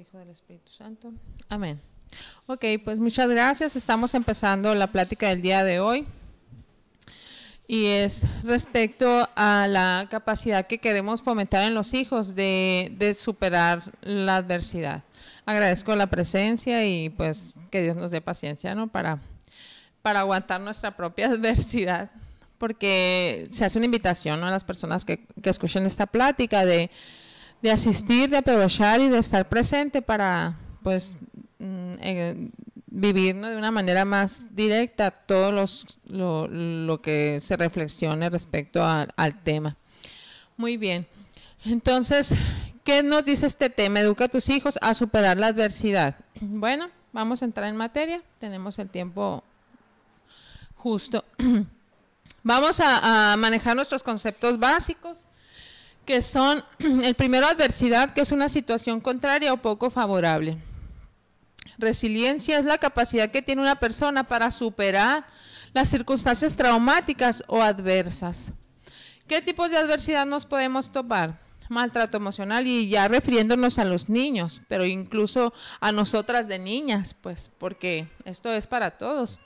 Hijo del Espíritu Santo. Amén. Ok, pues muchas gracias. Estamos empezando la plática del día de hoy. Y es respecto a la capacidad que queremos fomentar en los hijos de, superar la adversidad. Agradezco la presencia y pues que Dios nos dé paciencia, ¿no? Para, para aguantar nuestra propia adversidad. Porque se hace una invitación a las personas que, que escuchen esta plática de de asistir, de aprovechar y de estar presente para, pues, mm, eh, vivir de una manera más directa todo los, lo, que se reflexione respecto al tema. Muy bien. Entonces, ¿qué nos dice este tema? Educa a tus hijos a superar la adversidad. Bueno, vamos a entrar en materia. Tenemos el tiempo justo. Vamos a manejar nuestros conceptos básicos que son, el primero adversidad, que es una situación contraria o poco favorable. Resiliencia es la capacidad que tiene una persona para superar las circunstancias traumáticas o adversas. ¿Qué tipos de adversidad nos podemos topar? maltrato emocional y ya refiriéndonos a los niños, pero incluso a nosotras de niñas, pues porque esto es para todos.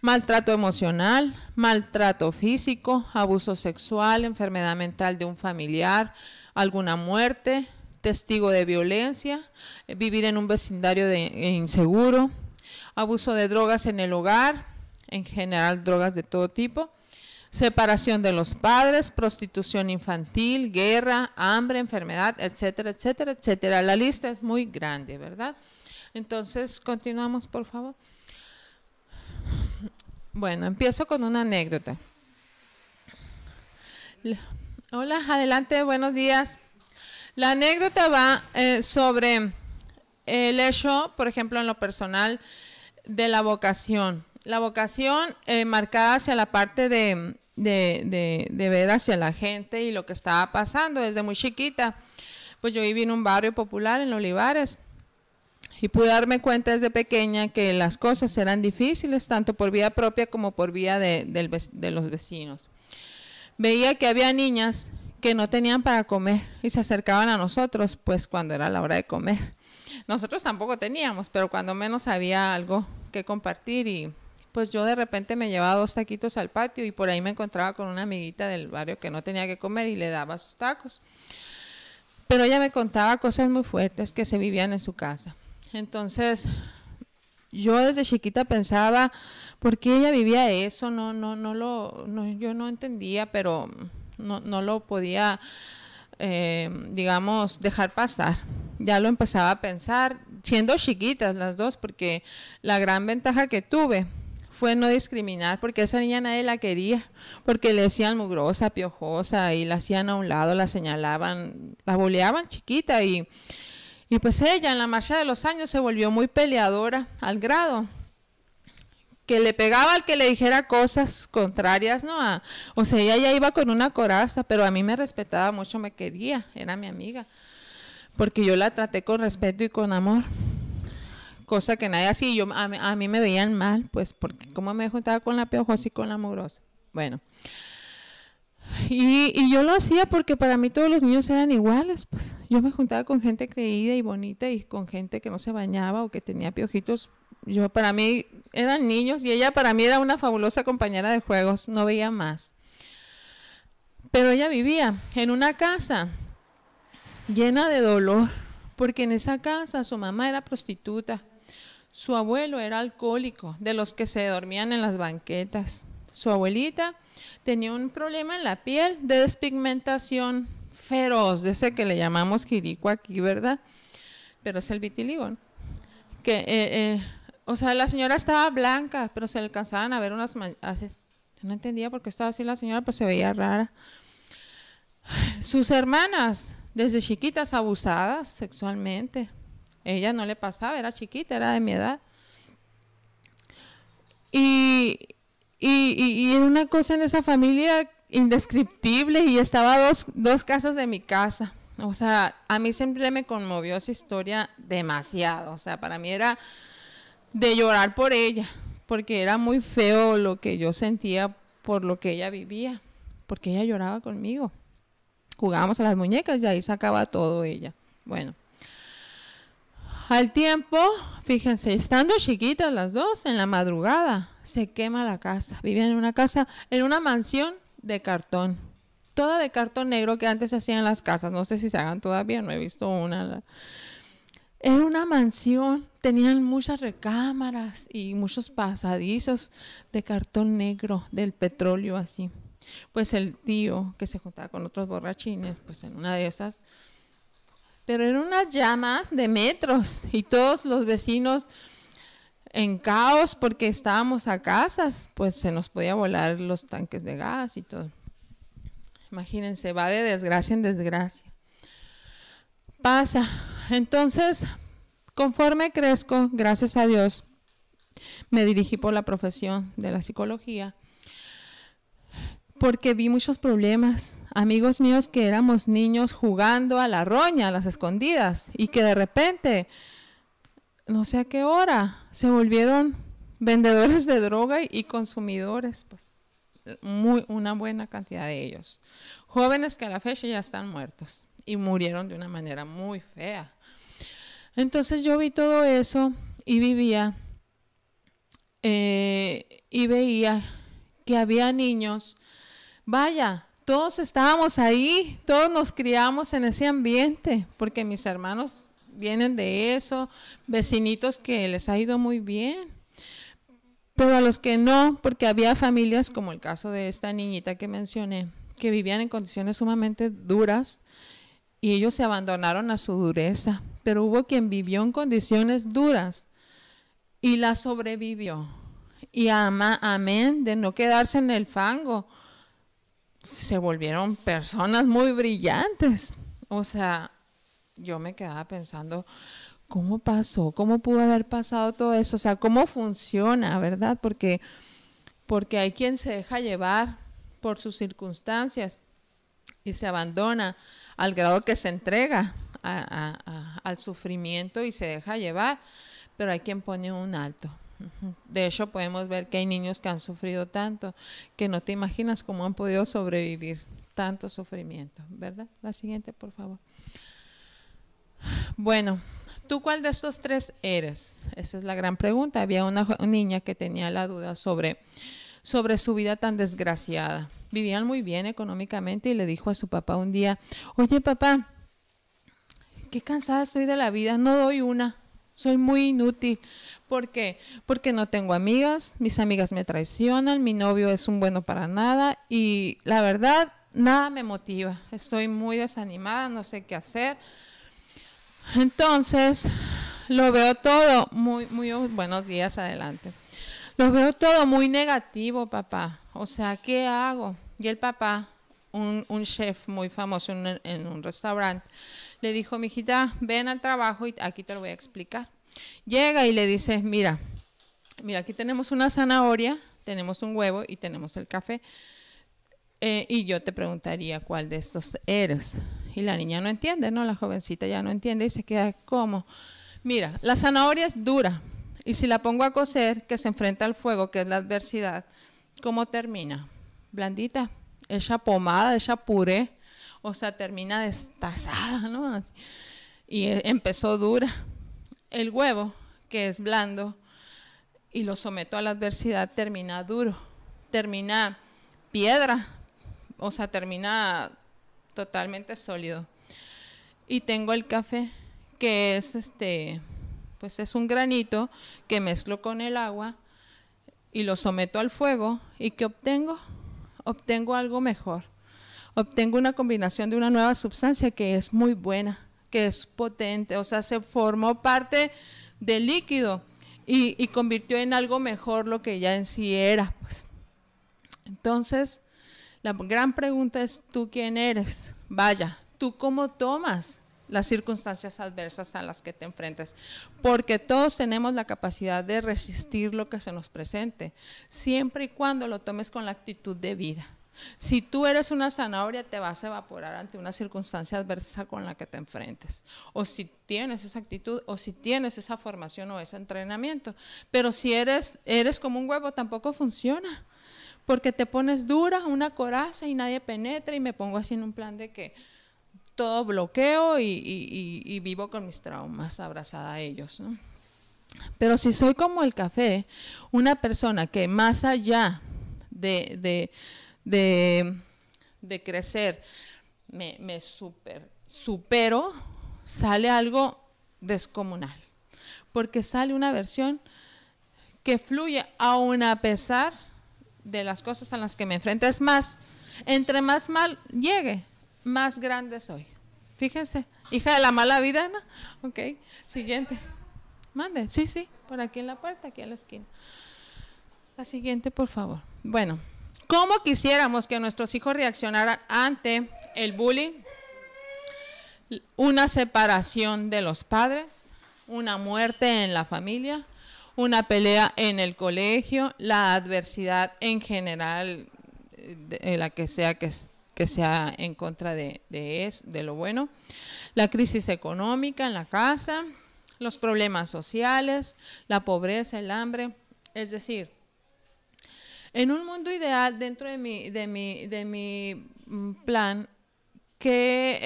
Maltrato emocional, maltrato físico, abuso sexual, enfermedad mental de un familiar, alguna muerte, testigo de violencia, vivir en un vecindario de, eh, inseguro, abuso de drogas en el hogar, en general drogas de todo tipo separación de los padres, prostitución infantil, guerra, hambre, enfermedad, etcétera, etcétera, etcétera. La lista es muy grande, ¿verdad? Entonces, continuamos, por favor. Bueno, empiezo con una anécdota. Hola, adelante, buenos días. La anécdota va eh, sobre el hecho, por ejemplo, en lo personal, de la vocación. La vocación eh, marcada hacia la parte de, de, ver hacia la gente y lo que estaba pasando desde muy chiquita. Pues yo viví en un barrio popular en Olivares y pude darme cuenta desde pequeña que las cosas eran difíciles, tanto por vía propia como por vía de los vecinos. Veía que había niñas que no tenían para comer y se acercaban a nosotros, pues cuando era la hora de comer. Nosotros tampoco teníamos, pero cuando menos había algo que compartir y pues yo de repente me llevaba dos taquitos al patio y por ahí me encontraba con una amiguita del barrio que no tenía que comer y le daba sus tacos. Pero ella me contaba cosas muy fuertes que se vivían en su casa. Entonces, yo desde chiquita pensaba, ¿por qué ella vivía eso? No, no, no lo, yo no entendía, pero no, no lo podía, eh, digamos, dejar pasar. Ya lo empezaba a pensar, siendo chiquitas las dos, porque la gran ventaja que tuve fue no discriminar, porque esa niña nadie la quería, porque le decían mugrosa, piojosa, y la hacían a un lado, la señalaban, la boleaban chiquita, y, y pues ella en la marcha de los años se volvió muy peleadora al grado que le pegaba al que le dijera cosas contrarias, ¿no? o sea, ella ya iba con una coraza, pero a mí me respetaba mucho, me quería, era mi amiga, porque yo la traté con respeto y con amor cosa que nadie así Yo, a, mí me veían mal, pues, porque como me juntaba con la piojosa y con la mugrosa. Bueno. Y, y, yo lo hacía porque para mí todos los niños eran iguales. Pues yo me juntaba con gente creída y bonita y con gente que no se bañaba o que tenía piojitos. Yo para mí eran niños y ella para mí era una fabulosa compañera de juegos, no veía más. Pero ella vivía en una casa llena de dolor, porque en esa casa su mamá era prostituta su abuelo era alcohólico, de los que se dormían en las banquetas. Su abuelita tenía un problema en la piel de despigmentación feroz, de ese que le llamamos quirico aquí, ¿verdad? Pero es el vitiligo. Que, eh, eh, o sea, la señora estaba blanca, pero se le alcanzaban a ver unas manchas. No entendía por qué estaba así la señora, pues se veía rara. Sus hermanas, desde chiquitas, abusadas sexualmente ella no le pasaba, era chiquita, era de mi edad. Y, y, y, era una cosa en esa familia indescriptible y estaba a dos, dos casas de mi casa. O sea, a mí siempre me conmovió esa historia demasiado. O sea, para mí era de llorar por ella, porque era muy feo lo que yo sentía por lo que ella vivía, porque ella lloraba conmigo. Jugábamos a las muñecas y ahí sacaba todo ella. Bueno. Al tiempo, fíjense, estando chiquitas las dos, en la madrugada se quema la casa. Vivían en una casa, en una mansión de cartón. Toda de cartón negro que antes se hacían las casas. No sé si se hagan todavía, no he visto una. Era una mansión, tenían muchas recámaras y muchos pasadizos de cartón negro, del petróleo así. Pues el tío que se juntaba con otros borrachines, pues en una de esas pero eran unas llamas de metros y todos los vecinos en caos porque estábamos a casas, pues se nos podía volar los tanques de gas y todo. Imagínense, va de desgracia en desgracia. Pasa. Entonces, conforme crezco, gracias a Dios, me dirigí por la profesión de la psicología porque vi muchos problemas amigos míos que éramos niños jugando a la roña, a las escondidas, y que de repente, no sé a qué hora, se volvieron vendedores de droga y consumidores, pues muy, una buena cantidad de ellos. Jóvenes que a la fecha ya están muertos y murieron de una manera muy fea. Entonces yo vi todo eso y vivía eh, y veía que había niños, vaya, todos estábamos ahí, todos nos criamos en ese ambiente, porque mis hermanos vienen de eso, vecinitos que les ha ido muy bien, pero a los que no, porque había familias como el caso de esta niñita que mencioné, que vivían en condiciones sumamente duras y ellos se abandonaron a su dureza, pero hubo quien vivió en condiciones duras y la sobrevivió. Y ama, amén de no quedarse en el fango, se volvieron personas muy brillantes. O sea, yo me quedaba pensando, ¿cómo pasó? ¿Cómo pudo haber pasado todo eso? O sea, ¿cómo funciona, verdad? Porque, porque hay quien se deja llevar por sus circunstancias y se abandona al grado que se entrega al sufrimiento y se deja llevar, pero hay quien pone un alto. De hecho, podemos ver que hay niños que han sufrido tanto que no te imaginas cómo han podido sobrevivir tanto sufrimiento, ¿verdad? La siguiente, por favor. Bueno, ¿tú cuál de estos tres eres? Esa es la gran pregunta. Había una niña que tenía la duda sobre, sobre su vida tan desgraciada. Vivían muy bien económicamente y le dijo a su papá un día, oye papá, qué cansada estoy de la vida, no doy una. Soy muy inútil. ¿Por qué? Porque no tengo amigas, mis amigas me traicionan, mi novio es un bueno para nada y la verdad, nada me motiva. Estoy muy desanimada, no sé qué hacer. Entonces, lo veo todo muy, muy oh, buenos días adelante. Lo veo todo muy negativo, papá. O sea, ¿qué hago? Y el papá, un, chef muy famoso en, un restaurante, le dijo, mijita, ven al trabajo y aquí te lo voy a explicar. Llega y le dice, mira, mira, aquí tenemos una zanahoria, tenemos un huevo y tenemos el café. Eh, y yo te preguntaría cuál de estos eres. Y la niña no entiende, ¿no? La jovencita ya no entiende y se queda como, mira, la zanahoria es dura y si la pongo a cocer, que se enfrenta al fuego, que es la adversidad, ¿cómo termina? Blandita, ella pomada, ella puré, o sea, termina destazada, ¿no? Y e, empezó dura. El huevo, que es blando y lo someto a la adversidad, termina duro, termina piedra, o sea, termina totalmente sólido. Y tengo el café, que es este, pues es un granito que mezclo con el agua y lo someto al fuego y que obtengo obtengo algo mejor. Obtengo una combinación de una nueva sustancia que es muy buena, que es potente, o sea, se formó parte del líquido y, convirtió en algo mejor lo que ya en sí era. Pues. Entonces, la gran pregunta es, ¿tú quién eres? Vaya, ¿tú cómo tomas? las circunstancias adversas a las que te enfrentes, porque todos tenemos la capacidad de resistir lo que se nos presente, siempre y cuando lo tomes con la actitud de vida. Si tú eres una zanahoria, te vas a evaporar ante una circunstancia adversa con la que te enfrentes. O si tienes esa actitud, o si tienes esa formación o ese entrenamiento. Pero si eres, eres como un huevo, tampoco funciona porque te pones dura, una coraza y nadie penetra y me pongo así en un plan de que todo bloqueo y, vivo con mis traumas abrazada a ellos. ¿no? Pero si soy como el café, una persona que más allá de, de, de, crecer, me, supero, sale algo descomunal. Porque sale una versión que fluye aún a pesar de las cosas a las que me enfrento. Es más, entre más mal llegue, más grande soy. Fíjense, hija de la mala vida, ¿no? Ok, siguiente. Mande, sí, sí, por aquí en la puerta, aquí en la esquina. La siguiente, por favor. Bueno, ¿cómo quisiéramos que nuestros hijos reaccionaran ante el bullying? Una separación de los padres, una muerte en la familia, una pelea en el colegio, la adversidad en general, eh, la que sea que es que sea en contra de, de, de lo bueno. La crisis económica en la casa, los problemas sociales, la pobreza, el hambre. Es decir, en un mundo ideal, dentro de mi, de mi, de mi mm, plan, que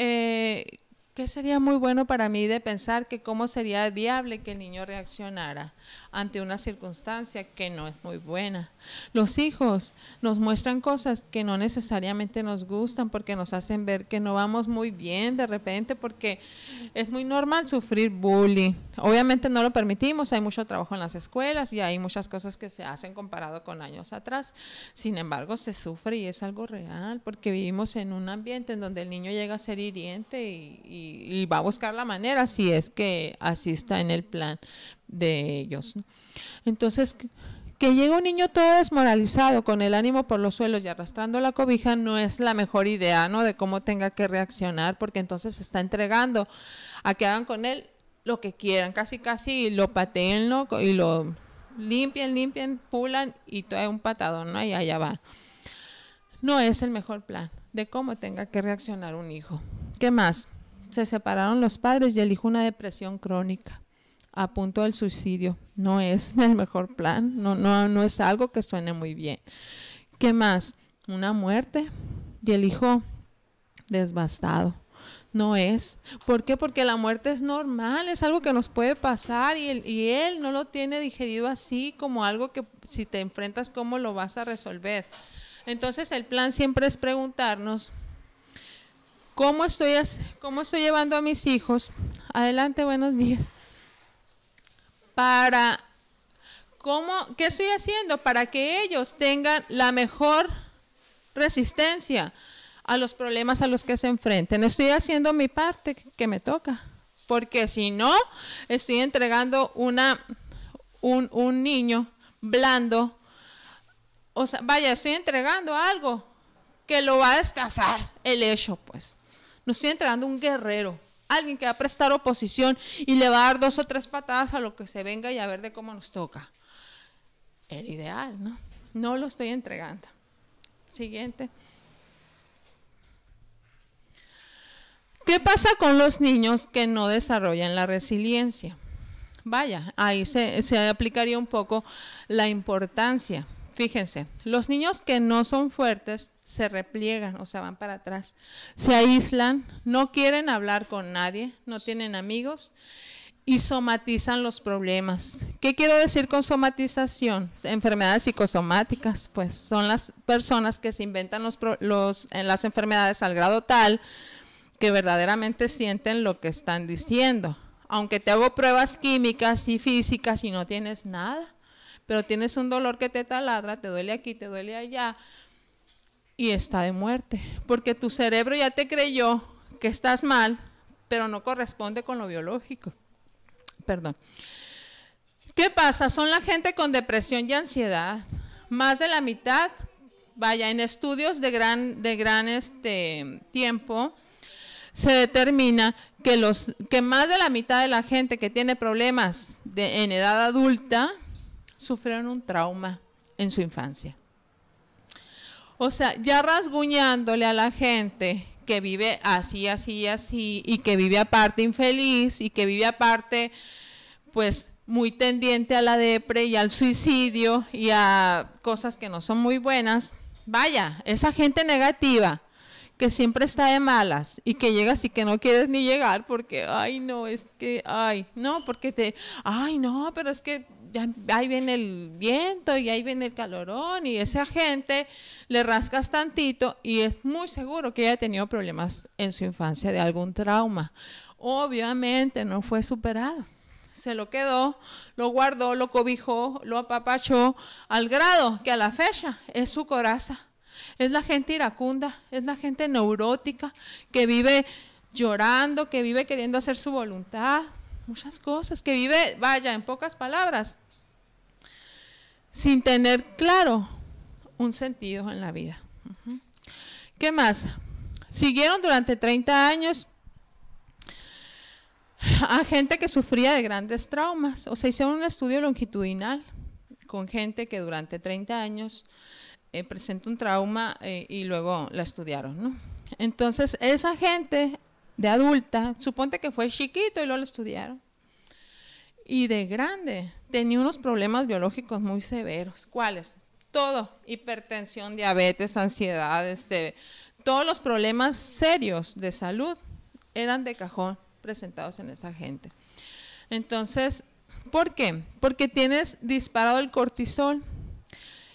eh, Qué sería muy bueno para mí de pensar que cómo sería viable que el niño reaccionara ante una circunstancia que no es muy buena. Los hijos nos muestran cosas que no necesariamente nos gustan porque nos hacen ver que no vamos muy bien de repente porque es muy normal sufrir bullying. Obviamente no lo permitimos, hay mucho trabajo en las escuelas y hay muchas cosas que se hacen comparado con años atrás. Sin embargo, se sufre y es algo real porque vivimos en un ambiente en donde el niño llega a ser hiriente y y, va a buscar la manera si es que así está en el plan de ellos. Entonces, que llegue un niño todo desmoralizado, con el ánimo por los suelos y arrastrando la cobija, no es la mejor idea, ¿no? De cómo tenga que reaccionar, porque entonces se está entregando a que hagan con él lo que quieran, casi casi lo pateen y lo limpien, limpien, pulan y todo un patadón, ¿no? Y allá va. No es el mejor plan de cómo tenga que reaccionar un hijo. ¿Qué más? se separaron los padres y el hijo una depresión crónica a punto del suicidio. No es el mejor plan, no, no, no es algo que suene muy bien. ¿Qué más? Una muerte y el hijo desbastado. No es. ¿Por qué? Porque la muerte es normal, es algo que nos puede pasar y, y él no lo tiene digerido así como algo que si te enfrentas, ¿cómo lo vas a resolver? Entonces el plan siempre es preguntarnos, ¿Cómo estoy, estoy llevando a mis hijos? Adelante, buenos días. Para, ¿cómo, ¿qué estoy haciendo para que ellos tengan la mejor resistencia a los problemas a los que se enfrenten? Estoy haciendo mi parte que me toca, porque si no, estoy entregando una, un, niño blando, o sea, vaya, estoy entregando algo que lo va a destazar el hecho, pues. No estoy entregando un guerrero, alguien que va a prestar oposición y le va a dar dos o tres patadas a lo que se venga y a ver de cómo nos toca. El ideal, ¿no? No lo estoy entregando. Siguiente. ¿Qué pasa con los niños que no desarrollan la resiliencia? Vaya, ahí se, se aplicaría un poco la importancia Fíjense, los niños que no son fuertes se repliegan, o sea, van para atrás, se aíslan, no quieren hablar con nadie, no tienen amigos y somatizan los problemas. ¿Qué quiero decir con somatización? Enfermedades psicosomáticas, pues son las personas que se inventan los, en las enfermedades al grado tal que verdaderamente sienten lo que están diciendo. Aunque te hago pruebas químicas y físicas y no tienes nada pero tienes un dolor que te taladra, te duele aquí, te duele allá, y está de muerte, porque tu cerebro ya te creyó que estás mal, pero no corresponde con lo biológico. Perdón. ¿Qué pasa? Son la gente con depresión y ansiedad. Más de la mitad, vaya, en estudios de gran, de este, tiempo, se determina que, los, que más de la mitad de la gente que tiene problemas en edad adulta sufrieron un trauma en su infancia. O sea, ya rasguñándole a la gente que vive así, así, así, y que vive aparte infeliz, y que vive aparte, pues, muy tendiente a la depre y al suicidio y a cosas que no son muy buenas. Vaya, esa gente negativa que siempre está de malas y que llegas y que no quieres ni llegar porque, ay, no, es que, ay, no, porque te, ay, no, pero es que ya, ahí viene el viento y ahí viene el calorón y esa gente le rascas tantito y es muy seguro que haya tenido problemas en su infancia de algún trauma. Obviamente no fue superado. Se lo quedó, lo guardó, lo cobijó, lo apapachó al grado que a la fecha es su coraza es la gente iracunda, es la gente neurótica que vive llorando, que vive queriendo hacer su voluntad, muchas cosas, que vive, vaya, en pocas palabras, sin tener claro un sentido en la vida. ¿Qué más? Siguieron durante 30 años a gente que sufría de grandes traumas, o sea, hicieron un estudio longitudinal con gente que durante 30 años presentó eh, presenta un trauma eh, y luego la estudiaron, Entonces, esa gente de adulta, suponte que fue chiquito y luego la estudiaron. Y de grande tenía unos problemas biológicos muy severos. ¿Cuáles? Todo, hipertensión, diabetes, ansiedad, este, todos los problemas serios de salud eran de cajón presentados en esa gente. Entonces, ¿por qué? Porque tienes disparado el cortisol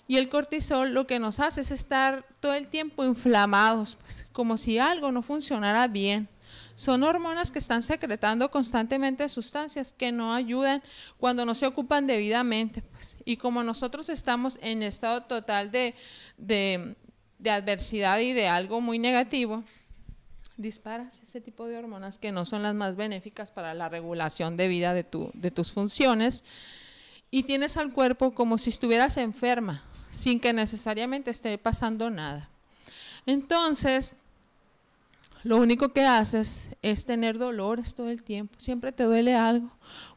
y el cortisol lo que nos hace es estar todo el tiempo inflamados, pues, como si algo no funcionara bien. Son hormonas que están secretando constantemente sustancias que no ayudan cuando no se ocupan debidamente. Pues. Y como nosotros estamos en estado total de, de, adversidad y de algo muy negativo, disparas ese tipo de hormonas que no son las más benéficas para la regulación de vida de, tu, de tus funciones y tienes al cuerpo como si estuvieras enferma, sin que necesariamente esté pasando nada. Entonces, lo único que haces es tener dolores todo el tiempo, siempre te duele algo.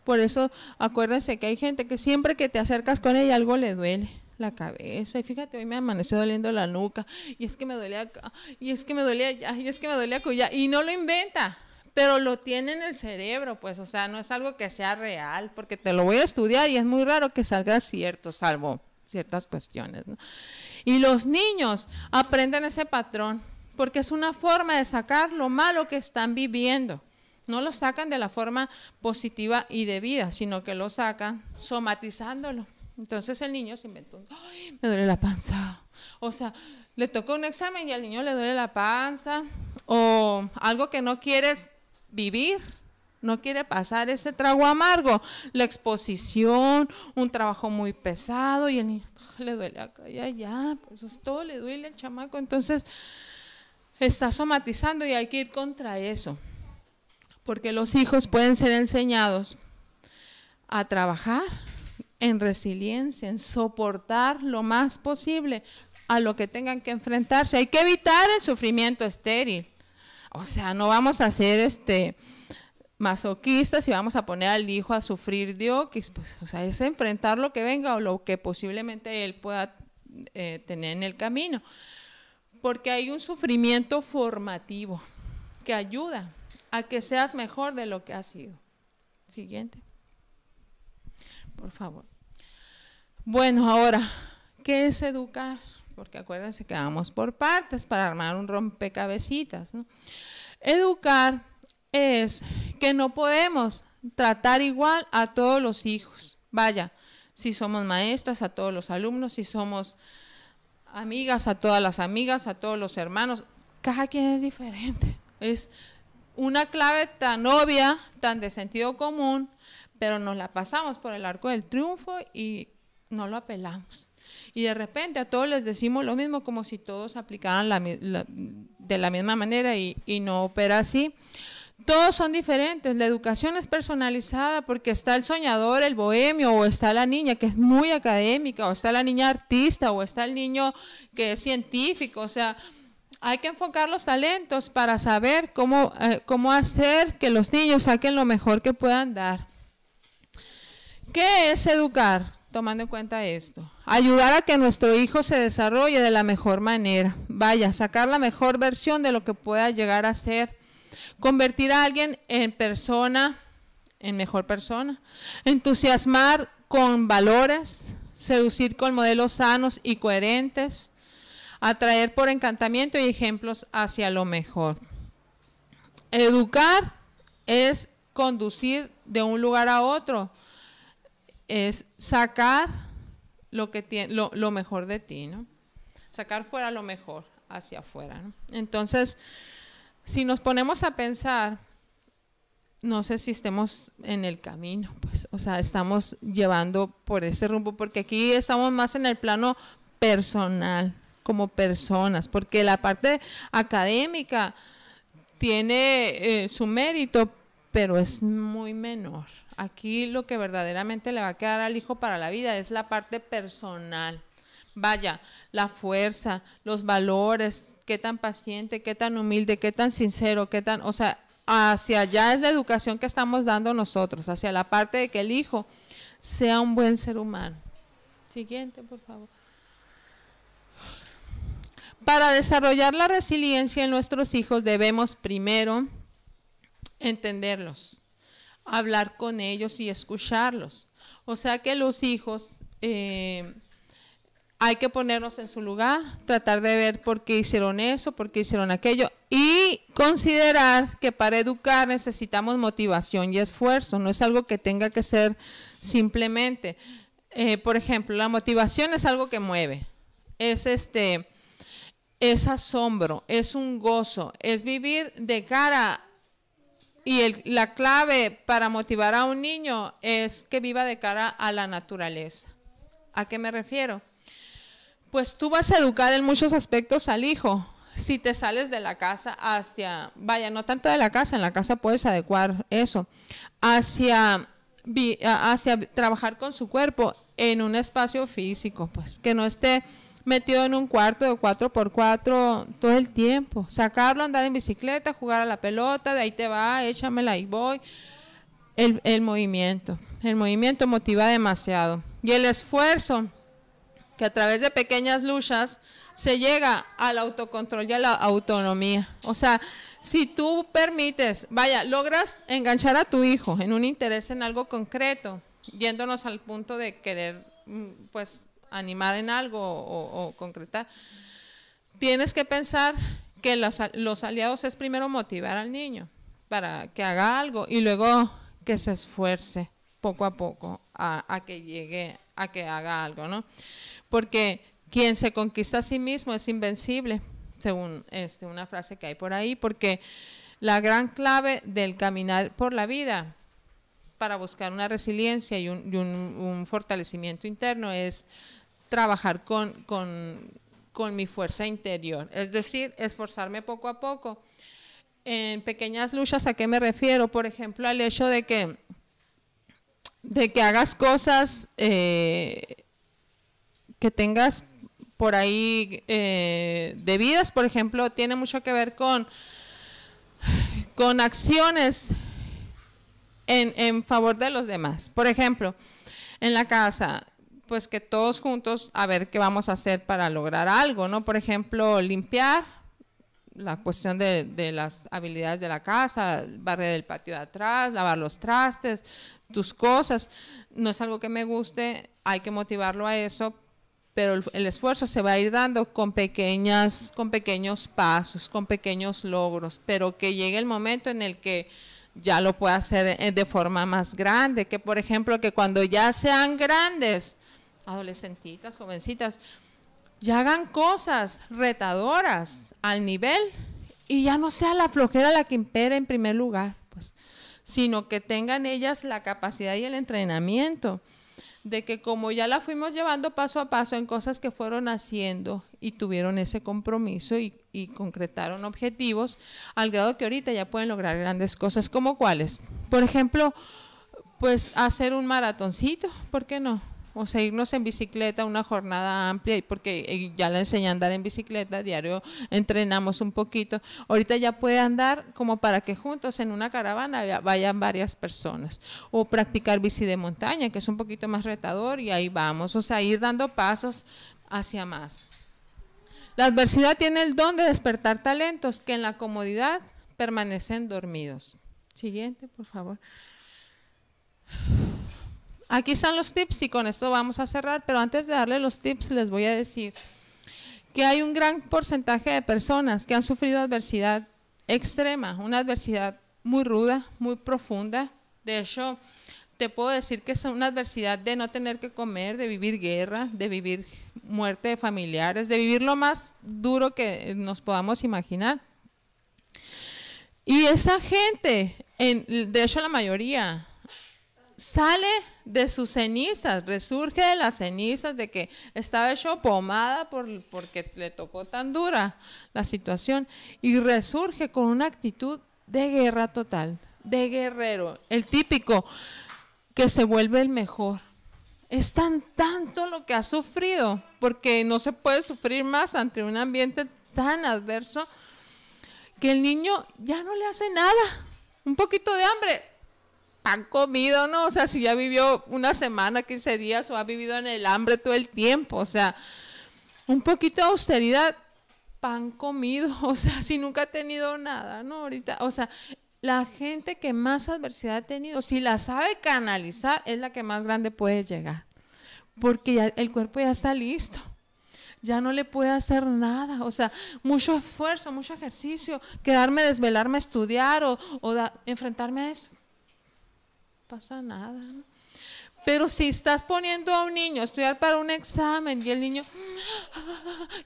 Por eso acuérdense que hay gente que siempre que te acercas con ella algo le duele la cabeza y fíjate hoy me amaneció doliendo la nuca y es que me duele acá y es que me duele allá y es que me duele acullá y no lo inventa pero lo tiene en el cerebro, pues, o sea, no es algo que sea real, porque te lo voy a estudiar y es muy raro que salga cierto, salvo ciertas cuestiones. Y los niños aprenden ese patrón, porque es una forma de sacar lo malo que están viviendo. No lo sacan de la forma positiva y debida, sino que lo sacan somatizándolo. Entonces el niño se inventó, ¡ay, me duele la panza! O sea, le tocó un examen y al niño le duele la panza, o algo que no quieres vivir. No quiere pasar ese trago amargo. La exposición, un trabajo muy pesado y el le duele acá y allá. Pues es todo le duele al chamaco. Entonces está somatizando y hay que ir contra eso. Porque los hijos pueden ser enseñados a trabajar en resiliencia, en soportar lo más posible a lo que tengan que enfrentarse. Hay que evitar el sufrimiento estéril. O sea, no vamos a ser este, masoquistas y vamos a poner al hijo a sufrir Dios, pues, o sea, es enfrentar lo que venga o lo que posiblemente él pueda eh, tener en el camino. Porque hay un sufrimiento formativo que ayuda a que seas mejor de lo que has sido. Siguiente. Por favor. Bueno, ahora, ¿qué es educar? porque acuérdense que vamos por partes para armar un rompecabecitas. Educar es que no podemos tratar igual a todos los hijos. Vaya, si somos maestras, a todos los alumnos, si somos amigas, a todas las amigas, a todos los hermanos, cada quien es diferente. Es una clave tan obvia, tan de sentido común, pero nos la pasamos por el arco del triunfo y no lo apelamos y de repente a todos les decimos lo mismo como si todos aplicaran de la misma manera y, no opera así. Todos son diferentes, la educación es personalizada porque está el soñador, el bohemio, o está la niña que es muy académica, o está la niña artista, o está el niño que es científico, o sea, hay que enfocar los talentos para saber cómo, eh, cómo hacer que los niños saquen lo mejor que puedan dar. ¿Qué es educar? tomando en cuenta esto. Ayudar a que nuestro hijo se desarrolle de la mejor manera. Vaya, sacar la mejor versión de lo que pueda llegar a ser. Convertir a alguien en persona, en mejor persona. Entusiasmar con valores. Seducir con modelos sanos y coherentes. Atraer por encantamiento y ejemplos hacia lo mejor. Educar es conducir de un lugar a otro es sacar lo, que tiene, lo, mejor de ti, ¿no? Sacar fuera lo mejor hacia afuera. Entonces, si nos ponemos a pensar, no sé si estemos en el camino, pues, o sea, estamos llevando por ese rumbo, porque aquí estamos más en el plano personal, como personas, porque la parte académica tiene eh, su mérito, pero es muy menor. Aquí lo que verdaderamente le va a quedar al hijo para la vida es la parte personal. Vaya, la fuerza, los valores, qué tan paciente, qué tan humilde, qué tan sincero, qué tan, o sea, hacia allá es la educación que estamos dando nosotros, hacia la parte de que el hijo sea un buen ser humano. Siguiente, por favor. Para desarrollar la resiliencia en nuestros hijos debemos primero entenderlos, hablar con ellos y escucharlos. O sea que los hijos eh, hay que ponernos en su lugar, tratar de ver por qué hicieron eso, por qué hicieron aquello y considerar que para educar necesitamos motivación y esfuerzo, no es algo que tenga que ser simplemente. Eh, por ejemplo, la motivación es algo que mueve, es este, es asombro, es un gozo, es vivir de cara y la clave para motivar a un niño es que viva de cara a la naturaleza. ¿A qué me refiero? Pues tú vas a educar en muchos aspectos al hijo. Si te sales de la casa hacia, vaya, no tanto de la casa, en la casa puedes adecuar eso, hacia, hacia trabajar con su cuerpo en un espacio físico, pues que no esté metido en un cuarto de 4x4 todo el tiempo. Sacarlo, andar en bicicleta, jugar a la pelota, de ahí te va, échamela y voy. El, el movimiento, el movimiento motiva demasiado. Y el esfuerzo, que a través de pequeñas luchas se llega al autocontrol y a la autonomía. O sea, si tú permites, vaya, logras enganchar a tu hijo en un interés en algo concreto, yéndonos al punto de querer, mm, pues, animar en algo o, concretar. Tienes que pensar que los, aliados es primero motivar al niño para que haga algo y luego que se esfuerce poco a poco a, que llegue, a que haga algo, ¿no? Porque quien se conquista a sí mismo es invencible, según este, una frase que hay por ahí, porque la gran clave del caminar por la vida para buscar una resiliencia y un, fortalecimiento interno es trabajar con, mi fuerza interior, es decir, esforzarme poco a poco. En pequeñas luchas, ¿a qué me refiero? Por ejemplo, al hecho de que, de que hagas cosas eh, que tengas por ahí eh, debidas, por ejemplo, tiene mucho que ver con, con acciones en, favor de los demás. Por ejemplo, en la casa, pues que todos juntos a ver qué vamos a hacer para lograr algo, ¿no? Por ejemplo, limpiar la cuestión de, las habilidades de la casa, barrer el patio de atrás, lavar los trastes, tus cosas. No es algo que me guste, hay que motivarlo a eso, pero el, esfuerzo se va a ir dando con pequeñas, con pequeños pasos, con pequeños logros, pero que llegue el momento en el que ya lo puede hacer eh, de forma más grande, que por ejemplo que cuando ya sean grandes, adolescentitas, jovencitas, ya hagan cosas retadoras al nivel y ya no sea la flojera la que impera en primer lugar, pues, sino que tengan ellas la capacidad y el entrenamiento de que como ya la fuimos llevando paso a paso en cosas que fueron haciendo y tuvieron ese compromiso y, concretaron objetivos, al grado que ahorita ya pueden lograr grandes cosas como cuáles. Por ejemplo, pues hacer un maratoncito, ¿por qué no? o seguirnos irnos en bicicleta una jornada amplia, y porque eh, ya le enseñé a andar en bicicleta, diario entrenamos un poquito. Ahorita ya puede andar como para que juntos en una caravana vayan varias personas. O practicar bici de montaña, que es un poquito más retador, y ahí vamos, o sea, ir dando pasos hacia más. La adversidad tiene el don de despertar talentos que en la comodidad permanecen dormidos. Siguiente, por favor aquí están los tips y con esto vamos a cerrar, pero antes de darle los tips les voy a decir que hay un gran porcentaje de personas que han sufrido adversidad extrema, una adversidad muy ruda, muy profunda. De hecho, te puedo decir que es una adversidad de no tener que comer, de vivir guerra, de vivir muerte de familiares, de vivir lo más duro que nos podamos imaginar. Y esa gente, de hecho la mayoría, sale de sus cenizas, resurge de las cenizas de que estaba hecho pomada por, porque le tocó tan dura la situación y resurge con una actitud de guerra total, de guerrero, el típico que se vuelve el mejor. Es tan tanto lo que ha sufrido, porque no se puede sufrir más ante un ambiente tan adverso, que el niño ya no le hace nada. Un poquito de hambre, pan comido, ¿no? O sea, si ya vivió una semana, 15 días o ha vivido en el hambre todo el tiempo, o sea, un poquito de austeridad, pan comido, o sea, si nunca ha tenido nada, ¿no? Ahorita, o sea, la gente que más adversidad ha tenido, si la sabe canalizar, es la que más grande puede llegar, porque el cuerpo ya está listo ya no le puede hacer nada. O sea, mucho esfuerzo, mucho ejercicio, quedarme, desvelarme, estudiar o, enfrentarme a eso pasa nada. Pero si estás poniendo a un niño a estudiar para un examen y el niño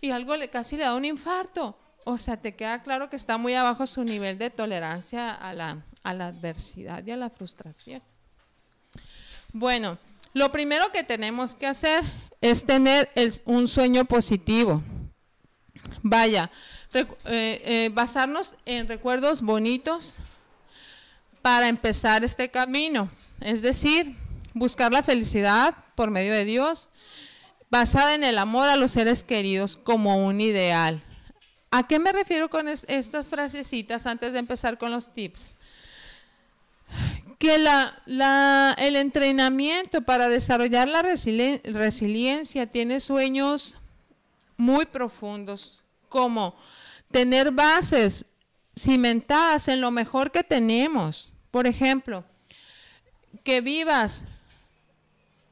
y algo le casi le da un infarto, o sea, te queda claro que está muy abajo su nivel de tolerancia a la, adversidad y a la frustración. Bueno, lo primero que tenemos que hacer es tener un sueño positivo. Vaya, eh, eh, basarnos en recuerdos bonitos, para empezar este camino. Es decir, buscar la felicidad por medio de Dios, basada en el amor a los seres queridos como un ideal. ¿A qué me refiero con estas frasecitas antes de empezar con los tips? Que el entrenamiento para desarrollar la resiliencia tiene sueños muy profundos, como tener bases cimentadas en lo mejor que tenemos, por ejemplo, que vivas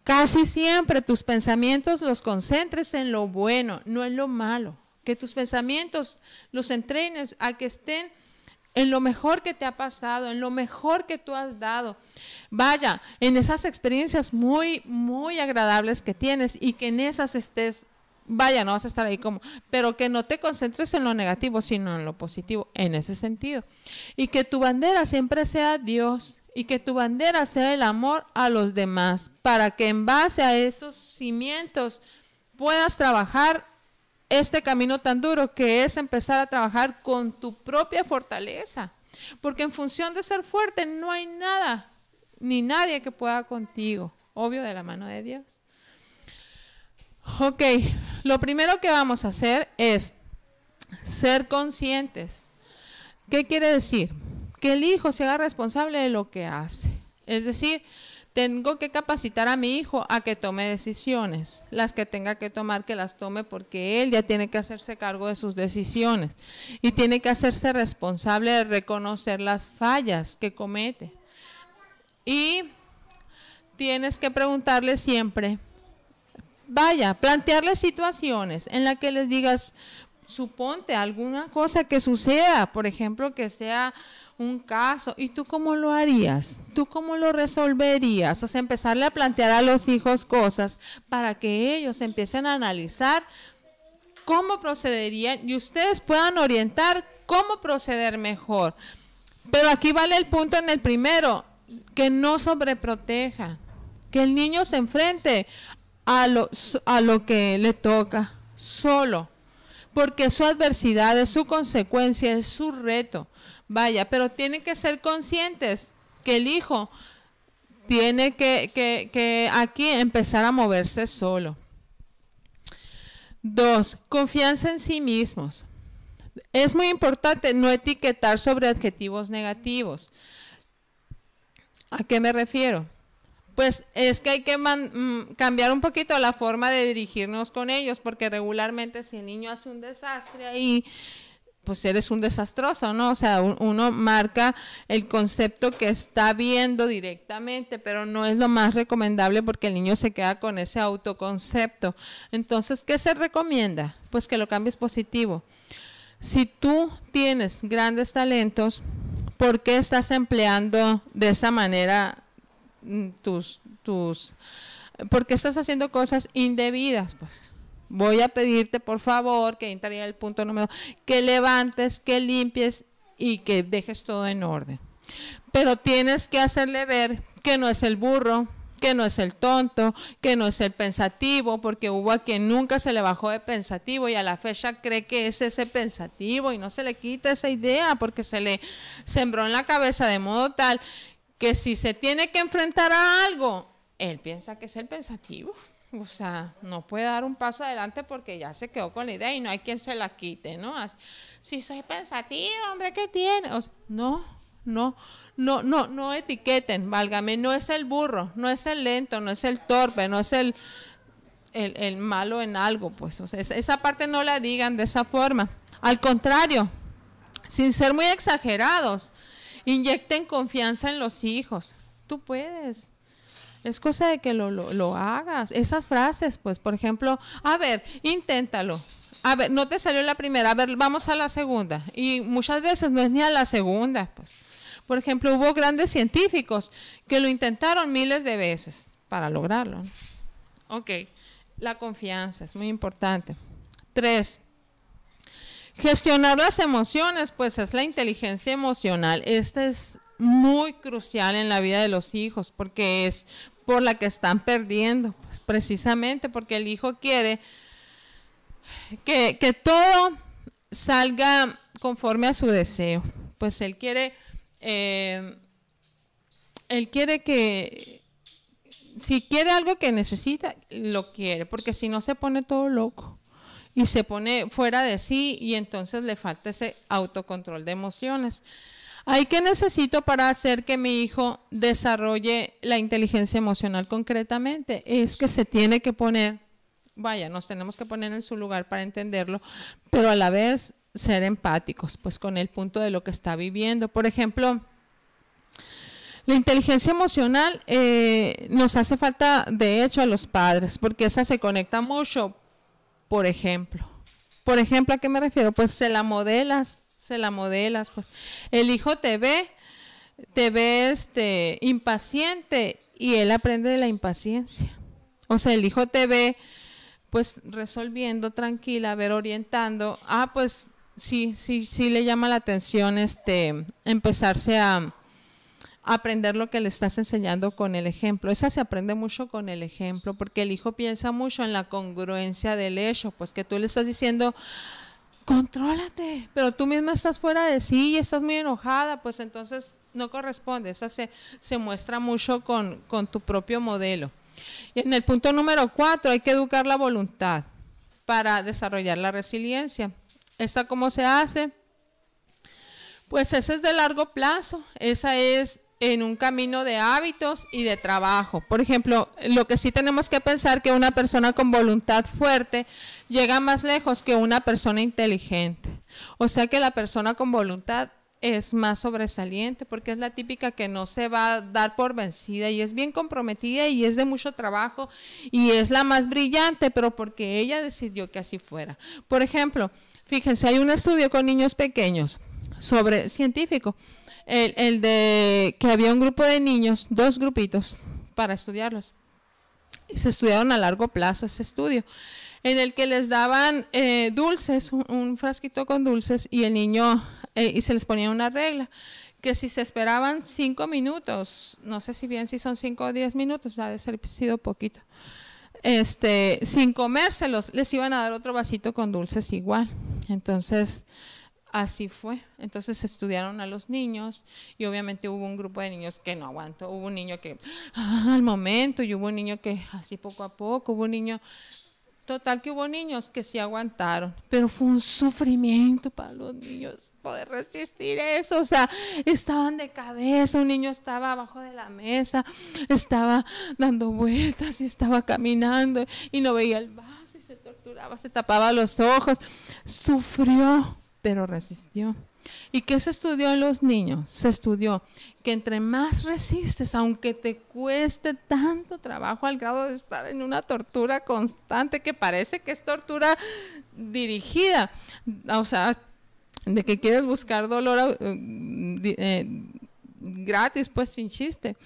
casi siempre tus pensamientos los concentres en lo bueno, no en lo malo. Que tus pensamientos los entrenes a que estén en lo mejor que te ha pasado, en lo mejor que tú has dado. Vaya, en esas experiencias muy, muy agradables que tienes y que en esas estés vaya, no vas a estar ahí como, pero que no te concentres en lo negativo, sino en lo positivo, en ese sentido. Y que tu bandera siempre sea Dios y que tu bandera sea el amor a los demás, para que en base a esos cimientos puedas trabajar este camino tan duro que es empezar a trabajar con tu propia fortaleza. Porque en función de ser fuerte no hay nada ni nadie que pueda contigo, obvio de la mano de Dios. Ok, lo primero que vamos a hacer es ser conscientes. ¿Qué quiere decir? Que el hijo se haga responsable de lo que hace. Es decir, tengo que capacitar a mi hijo a que tome decisiones, las que tenga que tomar, que las tome, porque él ya tiene que hacerse cargo de sus decisiones y tiene que hacerse responsable de reconocer las fallas que comete. Y tienes que preguntarle siempre, vaya, plantearles situaciones en las que les digas, suponte alguna cosa que suceda, por ejemplo, que sea un caso, ¿y tú cómo lo harías? ¿Tú cómo lo resolverías? O sea, empezarle a plantear a los hijos cosas para que ellos empiecen a analizar cómo procederían y ustedes puedan orientar cómo proceder mejor. Pero aquí vale el punto en el primero, que no sobreproteja, que el niño se enfrente a lo, a lo que le toca solo, porque su adversidad es su consecuencia, es su reto. Vaya, pero tienen que ser conscientes que el hijo tiene que, que aquí empezar a moverse solo. Dos, confianza en sí mismos. Es muy importante no etiquetar sobre adjetivos negativos. ¿A qué me refiero? Pues es que hay que mm, cambiar un poquito la forma de dirigirnos con ellos, porque regularmente si el niño hace un desastre ahí, pues eres un desastroso, ¿no? O sea, uno marca el concepto que está viendo directamente, pero no es lo más recomendable porque el niño se queda con ese autoconcepto. Entonces, ¿qué se recomienda? Pues que lo cambies positivo. Si tú tienes grandes talentos, ¿por qué estás empleando de esa manera Mm, tus, tus, porque estás haciendo cosas indebidas, pues. Voy a pedirte, por favor, que entraría el punto número, que levantes, que limpies y que dejes todo en orden. Pero tienes que hacerle ver que no es el burro, que no es el tonto, que no es el pensativo, porque hubo a quien nunca se le bajó de pensativo y a la fecha cree que es ese pensativo y no se le quita esa idea porque se le sembró en la cabeza de modo tal que si se tiene que enfrentar a algo, él piensa que es el pensativo. O sea, no puede dar un paso adelante porque ya se quedó con la idea y no hay quien se la quite, ¿no? si soy pensativo, hombre, ¿qué tiene? O no, no, no, no, no etiqueten, válgame, no es el burro, no es el lento, no es el torpe, no es el, el, malo en algo, pues. esa parte no la digan de esa forma. Al contrario, sin ser muy exagerados, Inyecten confianza en los hijos. Tú puedes. Es cosa de que lo, hagas. Esas frases, pues, por ejemplo, a ver, inténtalo a ver, no te salió la primera, a ver, vamos a la segunda. Y muchas veces no es ni a la segunda. Pues. Por ejemplo, hubo grandes científicos que lo intentaron miles de veces para lograrlo. Ok, la confianza es muy importante. Tres, Gestionar las emociones, pues es la inteligencia emocional. Esta es muy crucial en la vida de los hijos porque es por la que están perdiendo, pues, precisamente porque el hijo quiere que, todo salga conforme a su deseo. Pues él quiere, eh, él quiere que, si quiere algo que necesita, lo quiere, porque si no se pone todo loco y se pone fuera de sí y entonces le falta ese autocontrol de emociones. ¿Hay qué necesito para hacer que mi hijo desarrolle la inteligencia emocional concretamente? Es que se tiene que poner, vaya, nos tenemos que poner en su lugar para entenderlo, pero a la vez ser empáticos, pues con el punto de lo que está viviendo. Por ejemplo, la inteligencia emocional eh, nos hace falta, de hecho, a los padres, porque esa se conecta mucho por ejemplo. Por ejemplo, ¿a qué me refiero? Pues se la modelas, se la modelas, pues. El hijo te ve, te ve este, impaciente y él aprende de la impaciencia. O sea, el hijo te ve, pues, resolviendo, tranquila, a ver, orientando. Ah, pues, sí, sí, sí le llama la atención este, empezarse a aprender lo que le estás enseñando con el ejemplo. Esa se aprende mucho con el ejemplo, porque el hijo piensa mucho en la congruencia del hecho, pues que tú le estás diciendo, contrólate, pero tú misma estás fuera de sí y estás muy enojada, pues entonces no corresponde. Esa se, se muestra mucho con, con tu propio modelo. Y en el punto número cuatro, hay que educar la voluntad para desarrollar la resiliencia. ¿Esta cómo se hace? Pues esa es de largo plazo, esa es en un camino de hábitos y de trabajo. Por ejemplo, lo que sí tenemos que pensar que una persona con voluntad fuerte llega más lejos que una persona inteligente. O sea que la persona con voluntad es más sobresaliente porque es la típica que no se va a dar por vencida y es bien comprometida y es de mucho trabajo y es la más brillante, pero porque ella decidió que así fuera. Por ejemplo, fíjense, hay un estudio con niños pequeños sobre científico el, de que había un grupo de niños, dos grupitos, para estudiarlos. y Se estudiaron a largo plazo ese estudio, en el que les daban eh, dulces, un, frasquito con dulces, y el niño, eh, y se les ponía una regla, que si se esperaban cinco minutos, no sé si bien si son cinco o diez minutos, ha de ser sido poquito, este, sin comérselos, les iban a dar otro vasito con dulces igual. Entonces, Así fue. Entonces estudiaron a los niños y obviamente hubo un grupo de niños que no aguantó. Hubo un niño que ah, al momento y hubo un niño que así poco a poco, hubo un niño... Total que hubo niños que sí aguantaron, pero fue un sufrimiento para los niños poder resistir eso. O sea, estaban de cabeza, un niño estaba abajo de la mesa, estaba dando vueltas y estaba caminando y no veía el vaso y se torturaba, se tapaba los ojos. Sufrió pero resistió. ¿Y qué se estudió en los niños? Se estudió que entre más resistes, aunque te cueste tanto trabajo al grado de estar en una tortura constante, que parece que es tortura dirigida, o sea, de que quieres buscar dolor eh, eh, gratis, pues sin chiste.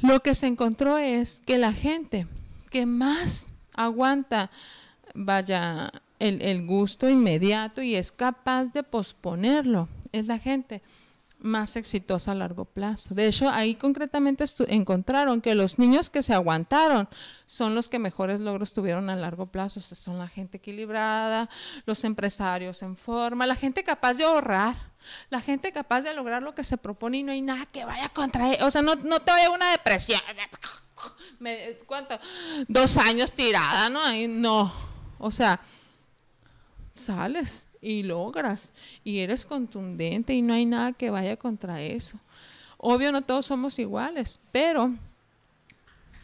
Lo que se encontró es que la gente que más aguanta, vaya, el, gusto inmediato y es capaz de posponerlo. Es la gente más exitosa a largo plazo. De hecho, ahí concretamente encontraron que los niños que se aguantaron son los que mejores logros tuvieron a largo plazo. son la gente equilibrada, los empresarios en forma, la gente capaz de ahorrar, la gente capaz de lograr lo que se propone y no hay nada que vaya contra él. E-, o sea, no, no te vaya una depresión. ¿Cuánto? Dos años tirada, ¿no? Ahí no. O sea, sales y logras y eres contundente y no hay nada que vaya contra eso. Obvio no todos somos iguales, pero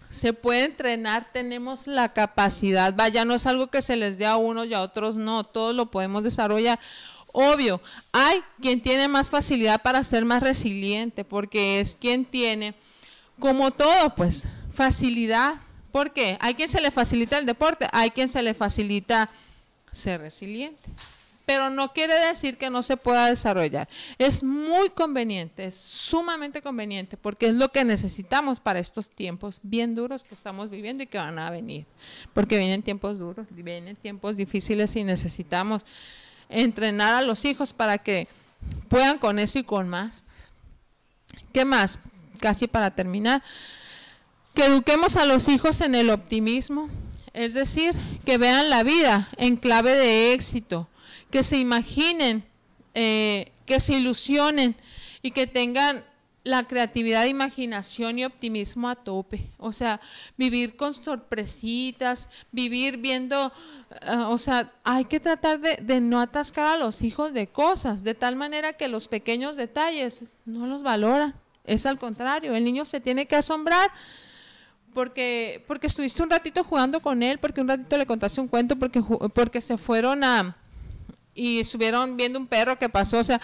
se puede entrenar, tenemos la capacidad, vaya, no es algo que se les dé a unos y a otros no, todos lo podemos desarrollar. Obvio, hay quien tiene más facilidad para ser más resiliente, porque es quien tiene, como todo, pues, facilidad. ¿Por qué? Hay quien se le facilita el deporte, hay quien se le facilita ser resiliente. Pero no quiere decir que no se pueda desarrollar. Es muy conveniente, es sumamente conveniente, porque es lo que necesitamos para estos tiempos bien duros que estamos viviendo y que van a venir. Porque vienen tiempos duros, vienen tiempos difíciles y necesitamos entrenar a los hijos para que puedan con eso y con más. ¿Qué más? Casi para terminar, que eduquemos a los hijos en el optimismo, es decir, que vean la vida en clave de éxito, que se imaginen, eh, que se ilusionen y que tengan la creatividad, imaginación y optimismo a tope. O sea, vivir con sorpresitas, vivir viendo, eh, o sea, hay que tratar de, no atascar a los hijos de cosas, de tal manera que los pequeños detalles no los valoran. Es al contrario, el niño se tiene que asombrar porque, porque estuviste un ratito jugando con él, porque un ratito le contaste un cuento, porque, porque se fueron a... y estuvieron viendo un perro que pasó, o sea,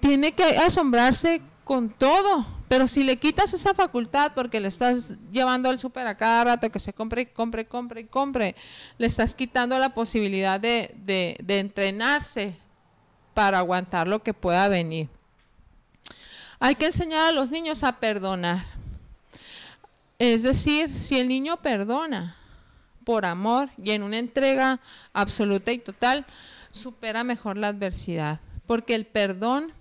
tiene que asombrarse con todo, pero si le quitas esa facultad porque le estás llevando al súper a cada rato que se compre y compre compre y compre, le estás quitando la posibilidad de, de entrenarse para aguantar lo que pueda venir. Hay que enseñar a los niños a perdonar. Es decir, si el niño perdona por amor y en una entrega absoluta y total, supera mejor la adversidad, porque el perdón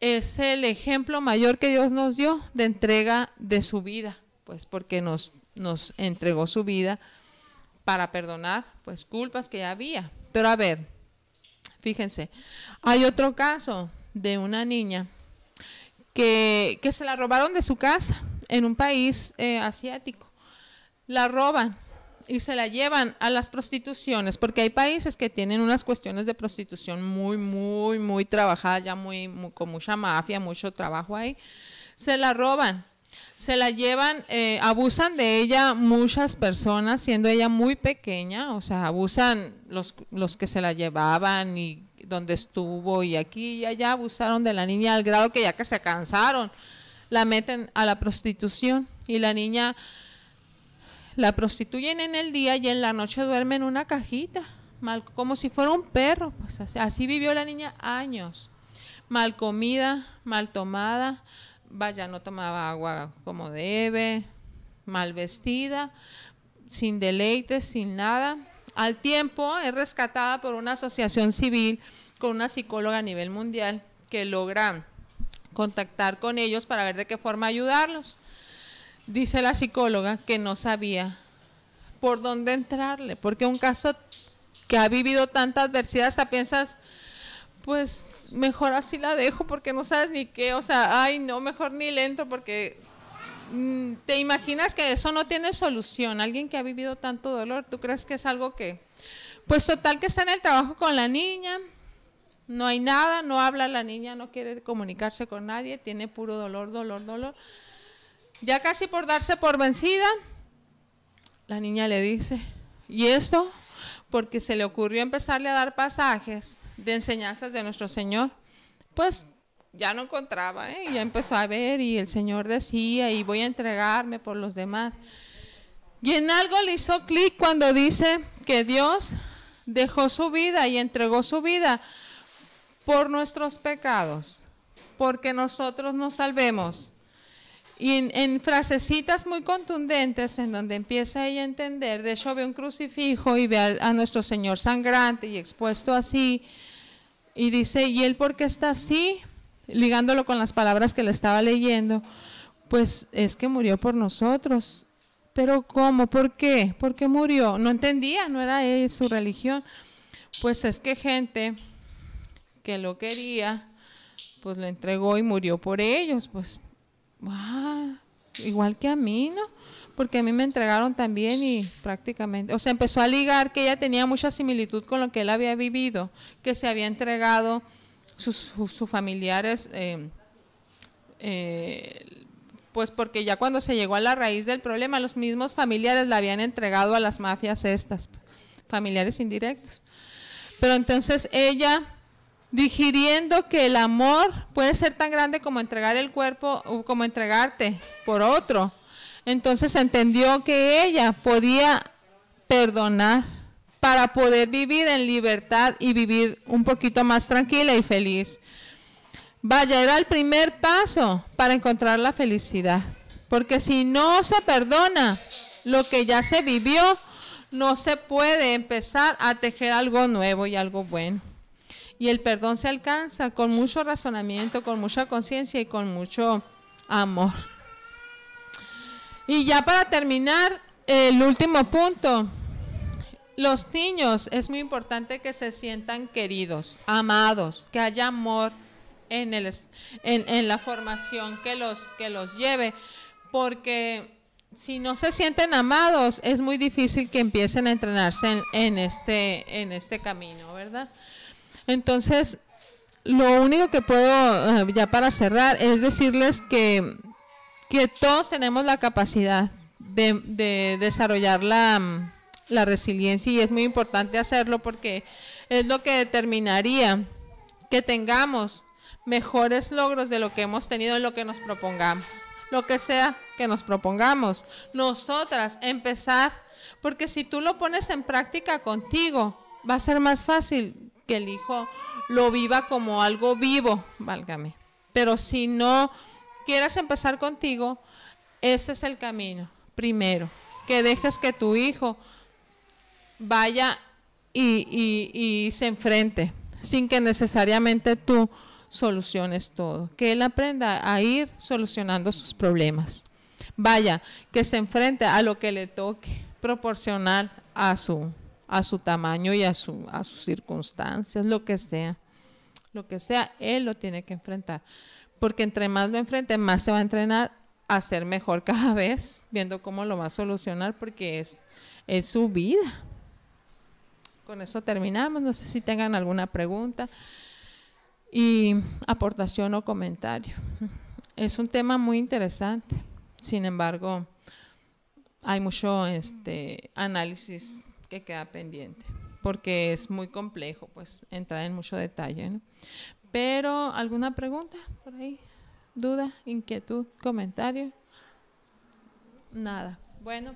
es el ejemplo mayor que Dios nos dio de entrega de su vida, pues porque nos, nos entregó su vida para perdonar pues culpas que ya había. Pero a ver, fíjense, hay otro caso de una niña que, que se la robaron de su casa en un país eh, asiático. La roban y se la llevan a las prostituciones, porque hay países que tienen unas cuestiones de prostitución muy, muy, muy trabajadas, ya muy, con mucha mafia, mucho trabajo ahí. Se la roban, se la llevan, eh, abusan de ella muchas personas, siendo ella muy pequeña, o sea, abusan los, los que se la llevaban y donde estuvo y aquí y allá abusaron de la niña al grado que ya que se cansaron la meten a la prostitución y la niña la prostituyen en el día y en la noche duerme en una cajita, mal, como si fuera un perro. Pues, así, así vivió la niña años, mal comida, mal tomada, vaya, no tomaba agua como debe, mal vestida, sin deleites, sin nada. Al tiempo es rescatada por una asociación civil con una psicóloga a nivel mundial que logra contactar con ellos para ver de qué forma ayudarlos. Dice la psicóloga que no sabía por dónde entrarle, porque un caso que ha vivido tanta adversidad, hasta piensas, pues mejor así la dejo porque no sabes ni qué, o sea, ay no, mejor ni lento porque mm, te imaginas que eso no tiene solución. Alguien que ha vivido tanto dolor, ¿tú crees que es algo que... Pues total que está en el trabajo con la niña, no hay nada, no habla la niña, no quiere comunicarse con nadie, tiene puro dolor, dolor, dolor. Ya casi por darse por vencida, la niña le dice, ¿y esto? Porque se le ocurrió empezarle a dar pasajes de enseñanzas de nuestro Señor. Pues ya no encontraba, ¿eh? ya empezó a ver y el Señor decía, y voy a entregarme por los demás. Y en algo le hizo clic cuando dice que Dios dejó su vida y entregó su vida por nuestros pecados, porque nosotros nos salvemos. Y en, frasecitas muy contundentes en donde empieza ella a entender, de hecho ve un crucifijo y ve a, nuestro Señor sangrante y expuesto así, y dice, ¿y él por qué está así? Ligándolo con las palabras que le estaba leyendo, pues es que murió por nosotros. Pero ¿cómo? ¿Por qué? ¿Por qué murió? No entendía, no era él, su religión. Pues es que gente que lo quería, pues lo entregó y murió por ellos, pues, igual que a mí, ¿no? Porque a mí me entregaron también y prácticamente, o sea, empezó a ligar que ella tenía mucha similitud con lo que él había vivido, que se había entregado sus, familiares. Eh, eh, pues porque ya cuando se llegó a la raíz del problema, los mismos familiares la habían entregado a las mafias estas, familiares indirectos. Pero entonces ella digiriendo que el amor puede ser tan grande como entregar el cuerpo o como entregarte por otro. Entonces entendió que ella podía perdonar para poder vivir en libertad y vivir un poquito más tranquila y feliz. Vaya, era el primer paso para encontrar la felicidad. Porque si no se perdona lo que ya se vivió, no se puede empezar a tejer algo nuevo y algo bueno. Y el perdón se alcanza con mucho razonamiento, con mucha conciencia y con mucho amor. Y ya para terminar, el último punto. Los niños, es muy importante que se sientan queridos, amados, que haya amor en, el, en, la formación que los, que los lleve, porque si no se sienten amados, es muy difícil que empiecen a entrenarse en, en este, en este camino, ¿verdad? Entonces, lo único que puedo, eh, ya para cerrar, es decirles que, que todos tenemos la capacidad de, desarrollar la, la resiliencia y es muy importante hacerlo porque es lo que determinaría que tengamos mejores logros de lo que hemos tenido en lo que nos propongamos, lo que sea que nos propongamos. Nosotras empezar, porque si tú lo pones en práctica contigo, va a ser más fácil que el hijo lo viva como algo vivo, válgame. Pero si no quieras empezar contigo, ese es el camino, primero, que dejes que tu hijo vaya y, se enfrente, sin que necesariamente tú soluciones todo, que él aprenda a ir solucionando sus problemas. Vaya, que se enfrente a lo que le toque, proporcional a su a su tamaño y a, a sus circunstancias, lo que sea. Lo que sea, él lo tiene que enfrentar. Porque entre más lo enfrente, más se va a entrenar a ser mejor cada vez, viendo cómo lo va a solucionar, porque es, es su vida. Con eso terminamos. No sé si tengan alguna pregunta y aportación o comentario. Es un tema muy interesante. Sin embargo, hay mucho este, análisis queda pendiente, porque es muy complejo, pues, entrar en mucho detalle, Pero, ¿alguna pregunta por ahí? ¿Duda, inquietud, comentario? Nada. Bueno,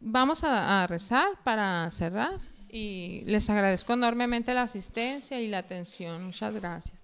vamos a rezar para cerrar y les agradezco enormemente la asistencia y la atención. Muchas gracias.